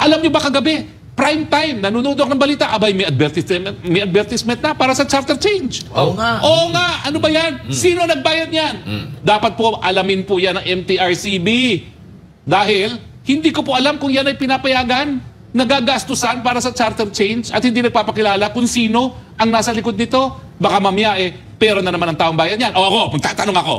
Alam nyo ba kagabi, prime time, nanonood ako ng balita, abay, may advertisement, may advertisement na para sa charter change. Oo nga. Oo nga, ano ba yan? Hmm. Sino nagbayad yan? Hmm. Dapat po alamin po yan ng MTRCB. Dahil, hindi ko po alam kung yan ay pinapayagan, nagagastusan para sa charter change at hindi nagpapakilala kung sino ang nasa likod nito. Baka mamaya eh, pero na naman ang taong bayan yan. O ako, magtatanong ako,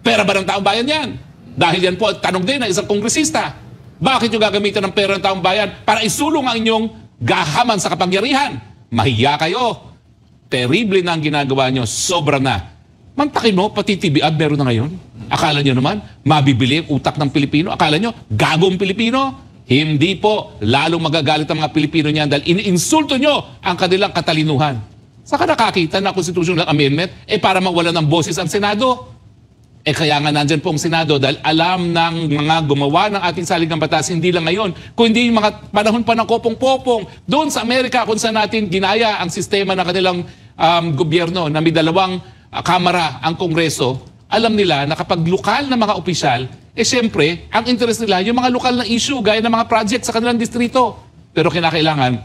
pera ba ng taong bayan yan? Dahil yan po, tanong din ng isang kongresista. Bakit yung gagamitan ng pera ng taong bayan para isulong ang inyong gahaman sa kapangyarihan? Mahiya kayo. Terrible na ang ginagawa nyo. Sobra na. Mantakin mo, pati TV ad meron na ngayon. Akala nyo naman, mabibili ang utak ng Pilipino. Akala nyo, gagong Pilipino. Hindi po, lalong magagalit ang mga Pilipino niyan dahil iniinsulto nyo ang kanilang katalinuhan. Saka nakakita na constitutional amendment, eh para mawala ng boses ang Senado. Eh kaya nga nandyan po ang Senado dahil alam ng mga gumawa ng ating saligang batas, hindi lang ngayon, kundi yung mga panahon pa ng kopong-popong doon sa Amerika kung saan natin ginaya ang sistema ng kanilang um, gobyerno na may dalawang uh, kamara ang Kongreso, alam nila na kapag lokal na mga opisyal, eh siyempre, ang interest nila yung mga lokal na issue gaya ng mga project sa kanilang distrito. Pero kinakailangan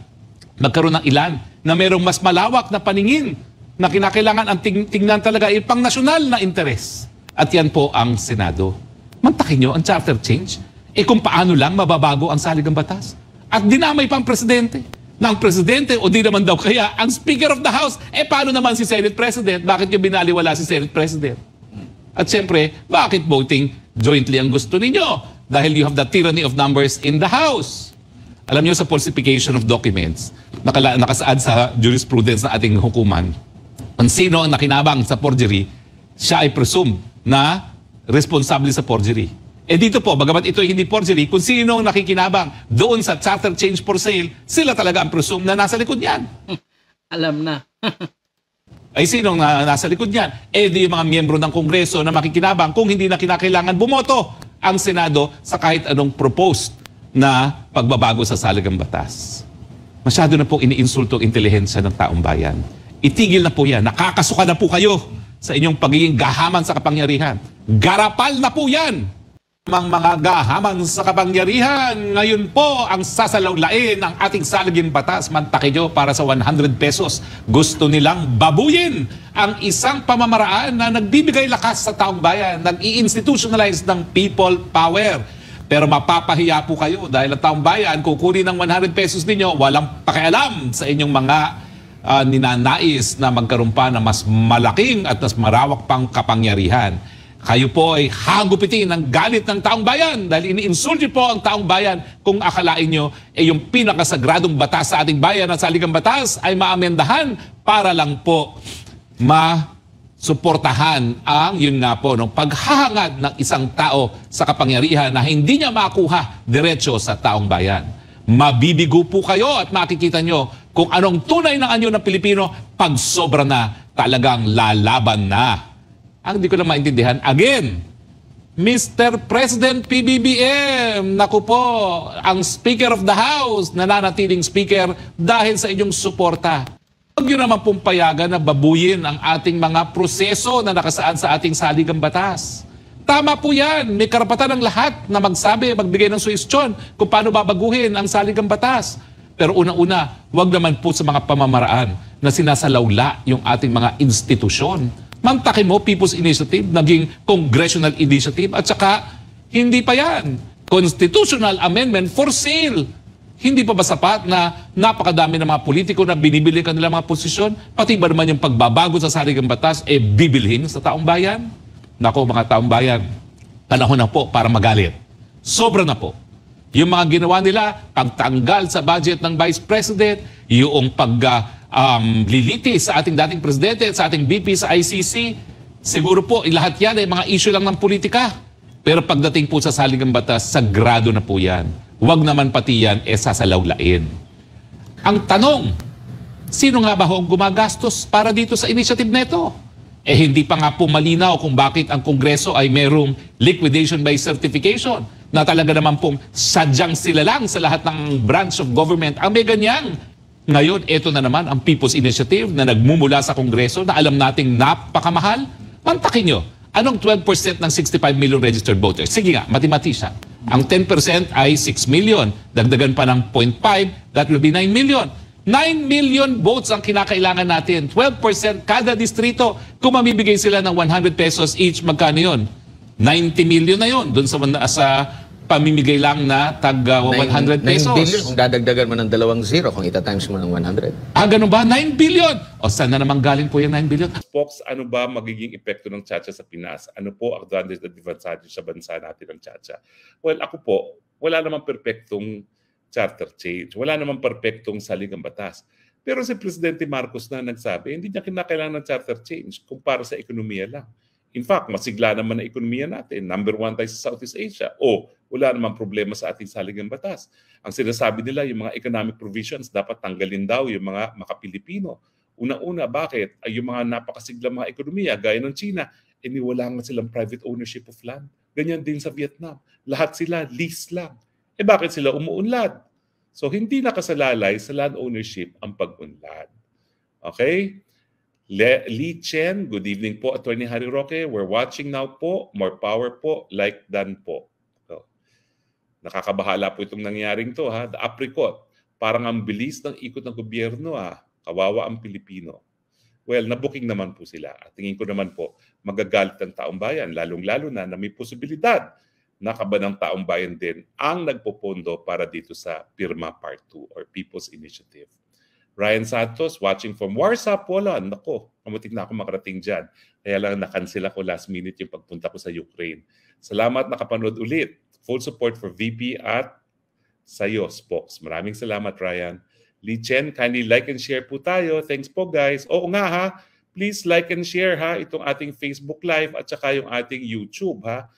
magkaroon ng ilan na mayroong mas malawak na paningin na kinakailangan ang ting- tingnan talaga ipang eh, pang nasyonal na interes. At yan po ang Senado. Mantakin nyo ang charter change. E kung paano lang mababago ang saligang batas. At dinamay pang presidente. Nang presidente o di naman daw kaya ang Speaker of the House. E paano naman si Senate President? Bakit nyo binaliwala si Senate President? At siyempre, bakit voting jointly ang gusto ninyo? Dahil you have the tyranny of numbers in the House. Alam niyo sa falsification of documents, nakala, nakasaad sa jurisprudence na ating hukuman, kung sino ang nakinabang sa forgery, siya ay presumed na responsable sa forgery. E dito po, bagamat ito hindi forgery, kung sino ang nakikinabang doon sa charter change for sale, sila talaga ang presume na nasa likod niyan. Alam na. ay sino na nasa likod niyan? Eh di yung mga miyembro ng Kongreso na makikinabang kung hindi na kinakailangan bumoto ang Senado sa kahit anong proposed na pagbabago sa saligang batas. Masyado na pong iniinsulto ang intelihensya ng taong bayan. Itigil na po yan. Nakakasuka na po kayo sa inyong pagiging gahaman sa kapangyarihan. Garapal na po yan! Ang mga gahaman sa kapangyarihan, ngayon po ang sasalawlain ang ating saligin batas, mantakilyo para sa 100 pesos. Gusto nilang babuyin ang isang pamamaraan na nagbibigay lakas sa taong bayan, nag-i-institutionalize ng people power. Pero mapapahiya po kayo dahil ang taong bayan kukunin ng 100 pesos ninyo, walang pakialam sa inyong mga uh, ninanais na magkaroon pa ng mas malaking at mas marawak pang kapangyarihan. Kayo po ay hagupitin ng galit ng taong bayan dahil iniinsulti po ang taong bayan kung akalain nyo ay eh, yung pinakasagradong batas sa ating bayan at saligang batas ay maamendahan para lang po ma suportahan ang yun nga po ng paghahangad ng isang tao sa kapangyarihan na hindi niya makuha diretso sa taong bayan. Mabibigo po kayo at makikita nyo kung anong tunay ng anyo ng Pilipino pag sobra na talagang lalaban na. Ang hindi ko lang maintindihan, again, Mr. President PBBM, naku po, ang Speaker of the House, nananatiling Speaker dahil sa inyong suporta. Huwag nyo naman pong na babuyin ang ating mga proseso na nakasaad sa ating saligang batas. Tama po yan. May karapatan ng lahat na magsabi, magbigay ng suwestyon kung paano babaguhin ang saligang batas. Pero una-una, huwag naman po sa mga pamamaraan na sinasalawla yung ating mga institusyon. Mantakin mo, People's Initiative, naging Congressional Initiative, at saka, hindi pa yan, Constitutional Amendment for sale. Hindi pa ba sapat na napakadami ng mga politiko na binibili kanila mga posisyon? Pati ba naman yung pagbabago sa sarigang batas, eh bibilhin sa taong bayan? Nako mga taong bayan, panahon na po para magalit. Sobra na po. Yung mga ginawa nila, pagtanggal sa budget ng Vice President, yung pag ah, um, sa ating dating presidente, sa ating VP, sa ICC, siguro po eh, lahat yan ay eh, mga issue lang ng politika. Pero pagdating po sa saligang batas, sagrado na po yan. Huwag naman pati yan e eh, sasalawlain. Ang tanong, sino nga ba ho ang gumagastos para dito sa initiative neto? Eh hindi pa nga po malinaw kung bakit ang Kongreso ay merong liquidation by certification na talaga naman pong sadyang sila lang sa lahat ng branch of government ang may ganyang. Ngayon, ito na naman ang People's Initiative na nagmumula sa Kongreso na alam nating napakamahal. Mantakin nyo, anong 12% ng 65 million registered voters? Sige nga, matematisya. Ang 10% ay 6 million. Dagdagan pa ng 0.5, that will be 9 million. 9 million votes ang kinakailangan natin. 12% kada distrito. Kung mamibigay sila ng 100 pesos each, magkano yun? 90 million na yon doon sa, sa pamimigay lang na tag uh, 100 pesos. 9 billion. Kung dadagdagan mo ng dalawang zero, kung ita-times mo ng 100. Ah, ganun ba? 9 billion! O saan na naman galing po yung 9 billion? Folks, ano ba magiging epekto ng chacha sa Pinas? Ano po ang advantage at disadvantage sa bansa natin ng chacha? Well, ako po, wala namang perpektong charter change. Wala namang perpektong saligang batas. Pero si Presidente Marcos na nagsabi, hindi niya kinakailangan ng charter change kung para sa ekonomiya lang. In fact, masigla naman ang ekonomiya natin. Number one tayo sa Southeast Asia. O, wala namang problema sa ating saligang batas. Ang sinasabi nila, yung mga economic provisions, dapat tanggalin daw yung mga makapilipino. Una-una, bakit? Ay, yung mga napakasigla mga ekonomiya, gaya ng China, eh, nga silang private ownership of land. Ganyan din sa Vietnam. Lahat sila, lease lang. Eh bakit sila umuunlad? So hindi nakasalalay sa land ownership ang pag-unlad. Okay? Le- Lee Chen, good evening po, Attorney Harry Roque. We're watching now po. More power po, like done po. So, nakakabahala po itong nangyaring to ha. The apricot, parang ang bilis ng ikot ng gobyerno ha. Ah. Kawawa ang Pilipino. Well, nabuking naman po sila. At tingin ko naman po, magagalit ang taong bayan, lalong-lalo na na may posibilidad na ng taong bayan din ang nagpopondo para dito sa PIRMA Part 2 or People's Initiative. Ryan Santos, watching from Warsaw, Poland. Nako, kamutik na ako makarating dyan. Kaya lang nakansel ako last minute yung pagpunta ko sa Ukraine. Salamat nakapanood ulit. Full support for VP at sa'yo, Spox. Maraming salamat, Ryan. Lee Chen, kindly like and share po tayo. Thanks po, guys. Oo nga ha, please like and share ha itong ating Facebook Live at saka yung ating YouTube ha.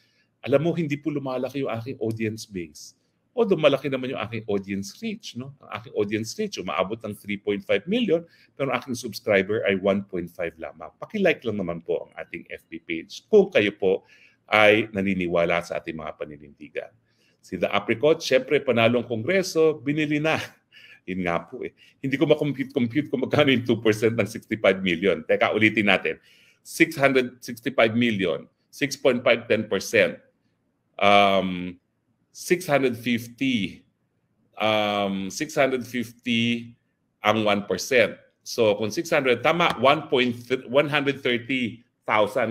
Alam mo, hindi po lumalaki yung aking audience base o dumalaki naman yung aking audience reach. No? Ang aking audience reach, umaabot ng 3.5 million, pero ang aking subscriber ay 1.5 lamang. Pakilike lang naman po ang ating FB page kung kayo po ay naniniwala sa ating mga paninindigan. Si The Apricot, syempre panalong kongreso, binili na. Yun nga po eh. Hindi ko makompute-compute kung magkano yung 2% ng 65 million. Teka, ulitin natin. 665 million, 6.5, 10%. Um, 650 um 650 ang 1%. So kung 600 tama 1.130,000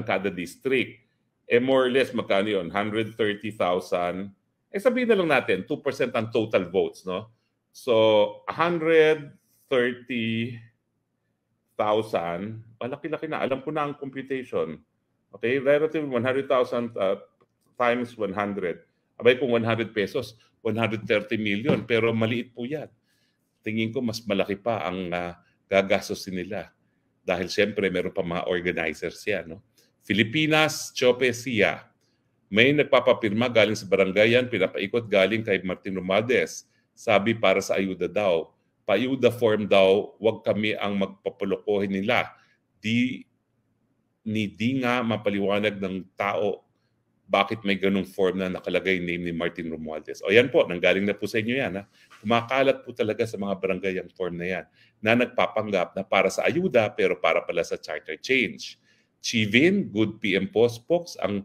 kada district. Eh more or less magkano 'yon? 130,000. Eh sabihin na lang natin 2% ang total votes, no? So 130,000 malaki-laki na. Alam ko na ang computation. Okay, relative 100,000 uh, times 100 Abay kung 100 pesos, 130 million. Pero maliit po yan. Tingin ko mas malaki pa ang uh, ah, gagastos nila. Dahil siyempre meron pa mga organizers yan. No? Filipinas, Chope, Sia. May nagpapapirma galing sa barangay yan, pinapaikot galing kay Martin Romades. Sabi para sa ayuda daw. Payuda form daw, wag kami ang magpapulokohin nila. Di ni di nga mapaliwanag ng tao bakit may ganung form na nakalagay name ni Martin Romualdez. O yan po, nanggaling na po sa inyo yan. Ha? Kumakalat po talaga sa mga barangay ang form na yan na nagpapanggap na para sa ayuda pero para pala sa charter change. Chivin, good PM po, spokes, ang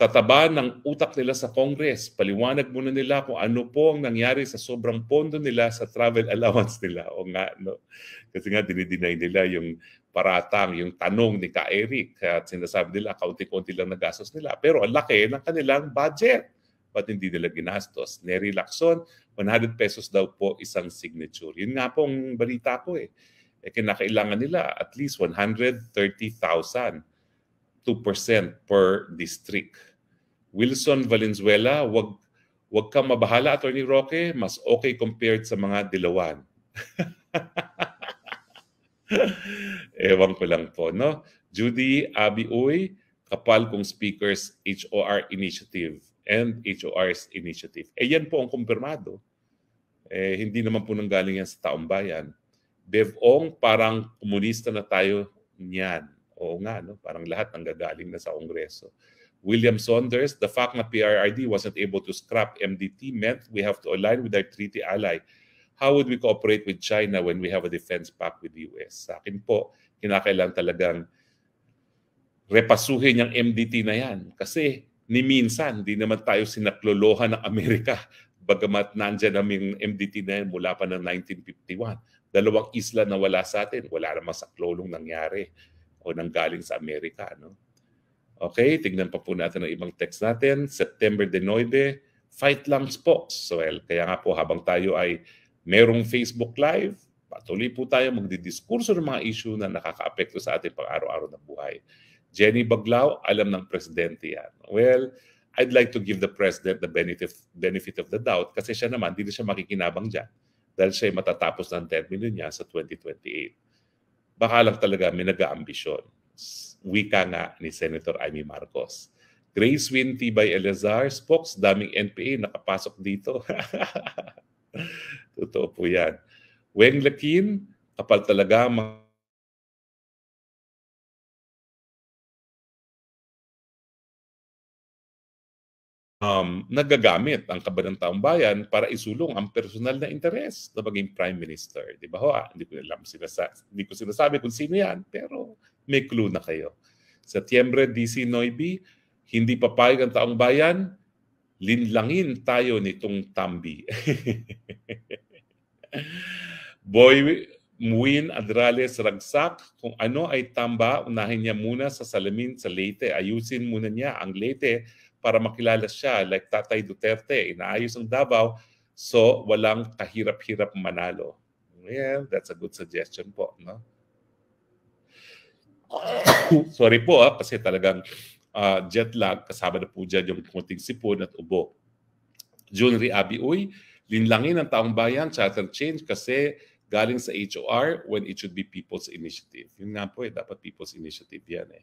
tataba ng utak nila sa Congress. Paliwanag muna nila kung ano po ang nangyari sa sobrang pondo nila sa travel allowance nila. O nga, no? Kasi nga, dinideny nila yung paratang, yung tanong ni Ka Eric. At sinasabi nila, kaunti-kaunti lang nagastos nila. Pero ang laki ng kanilang budget. Ba't hindi nila ginastos? Neri Lacson, 100 pesos daw po isang signature. Yun nga pong balita ko eh. Eh, kinakailangan nila at least 130,000. 2% per district. Wilson Valenzuela, wag wag kang mabahala Attorney Roque, mas okay compared sa mga dilawan. Ewan ko lang po, no? Judy Abi Uy, kapal kong speakers HOR initiative and HOR's initiative. Eh yan po ang kumpirmado. Eh, hindi naman po nanggaling yan sa taong bayan. Bevong, parang komunista na tayo niyan. Oo nga, no? parang lahat ang gagaling na sa Kongreso. William Saunders, the fact that PRRD wasn't able to scrap MDT meant we have to align with our treaty ally. How would we cooperate with China when we have a defense pact with the US? Sa akin po, kinakailan talagang repasuhin yung MDT na yan. Kasi ni minsan, di naman tayo sinaklolohan ng Amerika. Bagamat nandyan namin MDT na yan mula pa ng 1951. Dalawang isla na wala sa atin, wala namang saklolong nangyari o nanggaling sa Amerika. No? Okay, tignan pa po natin ang ibang text natin. September de 9, fight lang Spox. So, well, kaya nga po habang tayo ay merong Facebook Live, patuloy po tayo magdidiskurso ng mga issue na nakakaapekto sa ating pang-araw-araw na buhay. Jenny Baglao, alam ng presidente yan. Well, I'd like to give the president the benefit, benefit of the doubt kasi siya naman, hindi na siya makikinabang dyan dahil siya matatapos ng termino niya sa 2028. Baka lang talaga may nag-aambisyon wika nga ni Senator Amy Marcos. Grace Winty by Eleazar, Spokes, daming NPA nakapasok dito. Totoo po yan. Weng Lakin, kapal talaga mga um, nagagamit ang kaban ng bayan para isulong ang personal na interes na maging prime minister. Di ba ho? Ah, hindi ko alam, sinasa- hindi ko sinasabi kung sino yan, pero may clue na kayo. Setyembre, DC Noibi, hindi papayag ang taong bayan, linlangin tayo nitong tambi. Boy Muin Adrales Ragsak, kung ano ay tamba, unahin niya muna sa salamin sa Leyte. Ayusin muna niya ang Leyte para makilala siya like Tatay Duterte. Inaayos ang Davao, so walang kahirap-hirap manalo. Yeah, that's a good suggestion po. No? Sorry po ha, ah, kasi talagang uh, jet lag, kasama na po dyan yung kunting sipon at ubo. June Abi Uy, linlangin ng taong bayan, charter change kasi galing sa HOR when it should be people's initiative. Yun nga po eh, dapat people's initiative yan eh.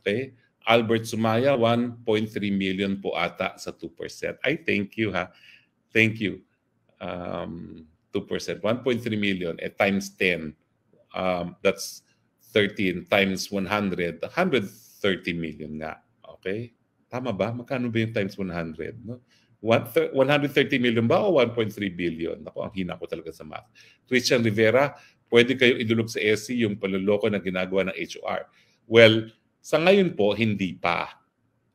Okay? Albert Sumaya, 1.3 million po ata sa 2%. I thank you ha. Thank you. Um, 2%. 1.3 million at eh, times 10. Um, that's 13 times 100, 130 million nga. Okay? Tama ba? Magkano ba yung times 100? No? 130 million ba o 1.3 billion? Ako, ang hina ko talaga sa math. Christian Rivera, pwede kayong idulog sa SC e yung paluloko na ginagawa ng HR. Well, sa ngayon po, hindi pa.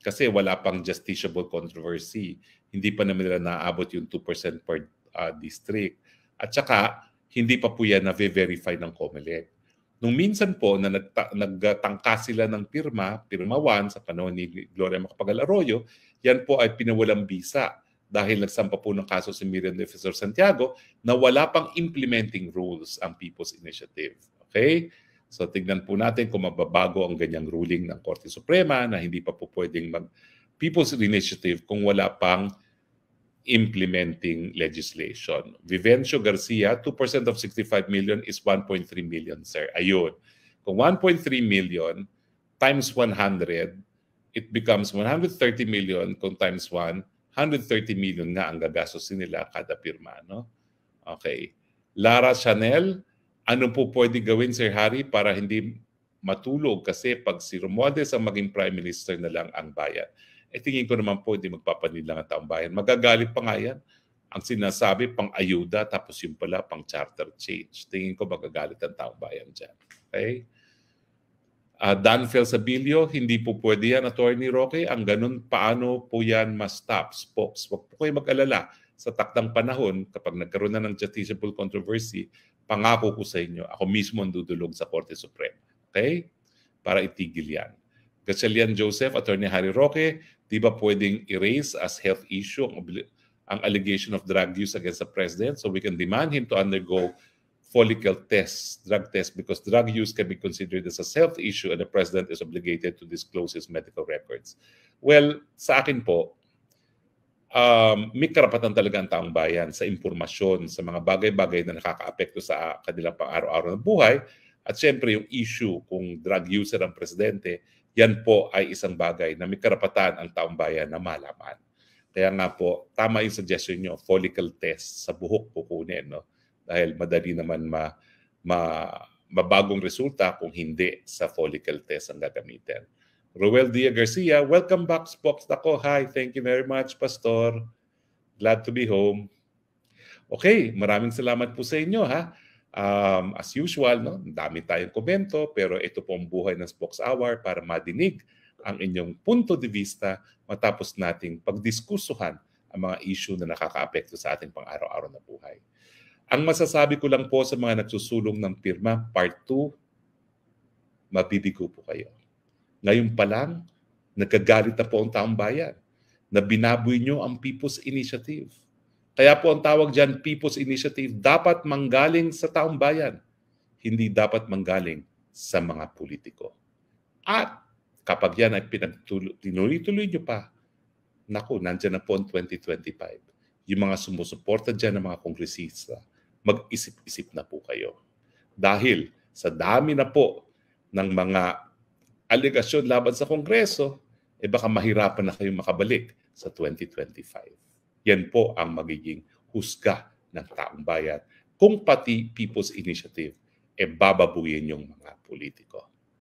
Kasi wala pang justiciable controversy. Hindi pa naman nila naabot yung 2% per uh, district. At saka, hindi pa po yan na-verify ng COMELEC. Nung minsan po na nagta- nagtangka sila ng pirma, pirma 1 sa panahon ni Gloria Macapagal Arroyo, yan po ay pinawalang bisa dahil nagsampa po ng kaso si Miriam Defensor Santiago na wala pang implementing rules ang People's Initiative. Okay? So tignan po natin kung mababago ang ganyang ruling ng Korte Suprema na hindi pa po pwedeng mag People's Initiative kung wala pang implementing legislation. Vivencio Garcia, 2% of 65 million is 1.3 million, sir. Ayun. Kung 1.3 million times 100, it becomes 130 million kung times 1, 130 million nga ang gagastos nila kada pirma. No? Okay. Lara Chanel, ano po pwede gawin, Sir Harry, para hindi matulog kasi pag si Romualdez ang maging Prime Minister na lang ang bayan eh tingin ko naman po hindi magpapanil lang ang taong bayan. Magagalit pa nga yan. Ang sinasabi pang ayuda tapos yung pala pang charter change. Tingin ko magagalit ang taong bayan dyan. Okay? Uh, Dan Felsabilio, hindi po pwede yan, Attorney Roque. Ang ganun, paano po yan ma-stop, spokes? Huwag po kayo mag-alala. Sa takdang panahon, kapag nagkaroon na ng justiciable controversy, pangako ko sa inyo, ako mismo ang dudulog sa Korte Suprema. Okay? Para itigil yan. Gachalian Joseph, Attorney Harry Roque, di ba pwedeng erase as health issue ang, ang allegation of drug use against the president? So we can demand him to undergo follicle tests, drug tests, because drug use can be considered as a health issue and the president is obligated to disclose his medical records. Well, sa akin po, um, may karapatan talaga ang taong bayan sa impormasyon, sa mga bagay-bagay na nakakaapekto sa kanilang pang-araw-araw na buhay. At siyempre, yung issue kung drug user ang presidente, yan po ay isang bagay na may karapatan ang taong bayan na malaman. Kaya nga po, tama yung suggestion nyo, follicle test sa buhok po kunin. No? Dahil madali naman ma, ma, mabagong resulta kung hindi sa follicle test ang gagamitin. Ruel Dia Garcia, welcome back, Spox Dako. Hi, thank you very much, Pastor. Glad to be home. Okay, maraming salamat po sa inyo ha. Um, as usual, no, dami tayong komento pero ito po ang buhay ng Spokes Hour para madinig ang inyong punto de vista matapos nating pagdiskusuhan ang mga issue na nakakaapekto sa ating pang-araw-araw na buhay. Ang masasabi ko lang po sa mga nagsusulong ng pirma, part 2, mabibigo po kayo. Ngayon pa lang, nagkagalit na po ang taong bayan na binaboy nyo ang People's Initiative kaya po ang tawag dyan, People's Initiative, dapat manggaling sa taong bayan. Hindi dapat manggaling sa mga politiko. At kapag yan ay tinuloy-tuloy nyo pa, naku, nandyan na po ang 2025. Yung mga sumusuporta dyan ng mga kongresista, mag-isip-isip na po kayo. Dahil sa dami na po ng mga aligasyon laban sa Kongreso, eh baka mahirapan na kayong makabalik sa 2025. Yan po ang magiging husga ng taong bayan kung pati People's Initiative e eh bababuyin yung mga politiko.